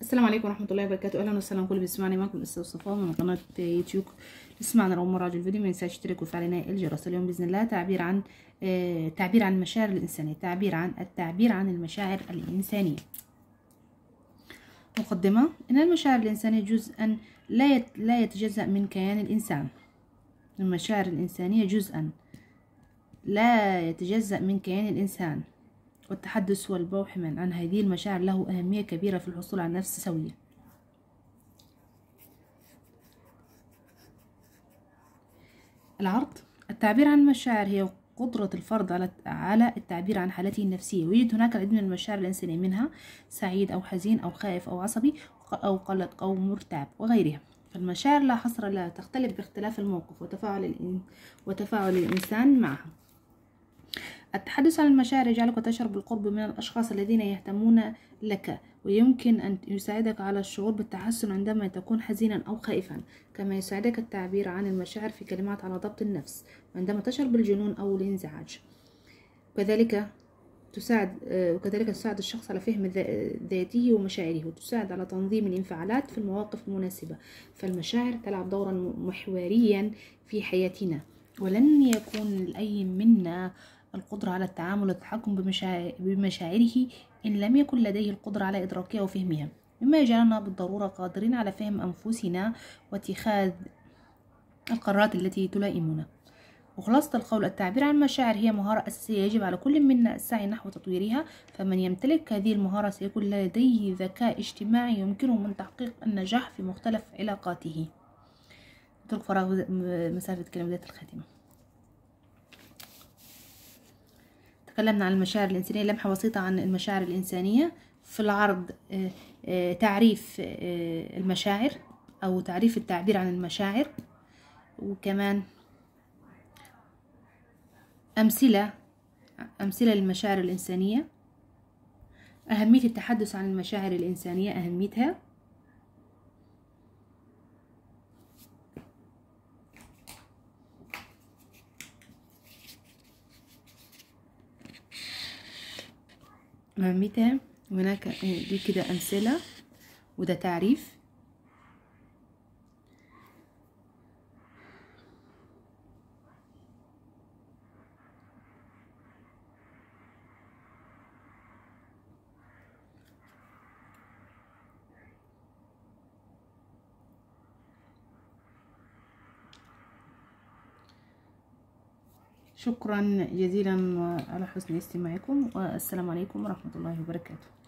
السلام عليكم ورحمه الله وبركاته اهلا وسهلا كل بيسمعني معكم استاذ صفاء من قناه يوتيوب اسمعنا لو مراجع الفيديو ما ينساش تشترك ويفعل الجرس اليوم باذن الله تعبير عن آه تعبير عن المشاعر الانسانيه تعبير عن التعبير عن المشاعر الانسانيه مقدمه ان المشاعر الانسانيه جزءا لا لا يتجزا من كيان الانسان المشاعر الانسانيه جزءا لا يتجزا من كيان الانسان والتحدث والبوح من عن هذه المشاعر له أهمية كبيرة في الحصول على نفس سوية العرض التعبير عن المشاعر هي قدرة الفرد على على التعبير عن حالته النفسية ويوجد هناك العديد من المشاعر الإنسانية منها سعيد أو حزين أو خائف أو عصبي أو قلق أو مرتعب وغيرها فالمشاعر لا حصر لها تختلف باختلاف الموقف وتفاعل وتفاعل الإنسان معها التحدث عن المشاعر يجعلك تشعر بالقرب من الأشخاص الذين يهتمون لك ويمكن أن يساعدك على الشعور بالتحسن عندما تكون حزينا أو خائفا كما يساعدك التعبير عن المشاعر في كلمات على ضبط النفس عندما تشعر بالجنون أو الانزعاج وكذلك تساعد آه، وكذلك تساعد الشخص على فهم ذاته ومشاعره وتساعد على تنظيم الانفعالات في المواقف المناسبة فالمشاعر تلعب دورا محوريا في حياتنا ولن يكون لأي منا القدرة على التعامل والتحكم بمشاعره إن لم يكن لديه القدرة على إدراكها وفهمها مما يجعلنا بالضرورة قادرين على فهم أنفسنا واتخاذ القرارات التي تلائمنا وخلاصة القول التعبير عن المشاعر هي مهارة أساسية يجب على كل منا السعي نحو تطويرها فمن يمتلك هذه المهارة سيكون لديه ذكاء اجتماعي يمكنه من تحقيق النجاح في مختلف علاقاته ترك فراغ مسافة كلمة الخاتمة تكلمنا عن المشاعر الإنسانية لمحة بسيطة عن المشاعر الإنسانية في العرض آه، آه، تعريف آه، المشاعر أو تعريف التعبير عن المشاعر وكمان أمثلة أمثلة للمشاعر الإنسانية أهمية التحدث عن المشاعر الإنسانية أهميتها مهمتها هناك دي كده أمثلة وده تعريف شكرا جزيلا على حسن استماعكم والسلام عليكم ورحمة الله وبركاته